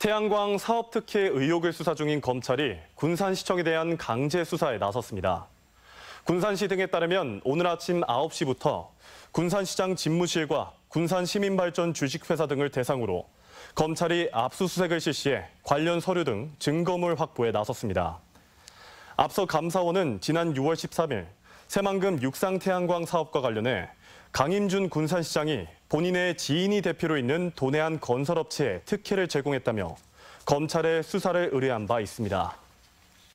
태양광 사업 특혜 의혹을 수사 중인 검찰이 군산시청에 대한 강제 수사에 나섰습니다. 군산시 등에 따르면 오늘 아침 9시부터 군산시장 집무실과 군산시민발전 주식회사 등을 대상으로 검찰이 압수수색을 실시해 관련 서류 등 증거물 확보에 나섰습니다. 앞서 감사원은 지난 6월 13일 새만금 육상태양광 사업과 관련해 강임준 군산시장이 본인의 지인이 대표로 있는 도내한 건설업체에 특혜를 제공했다며 검찰에 수사를 의뢰한 바 있습니다.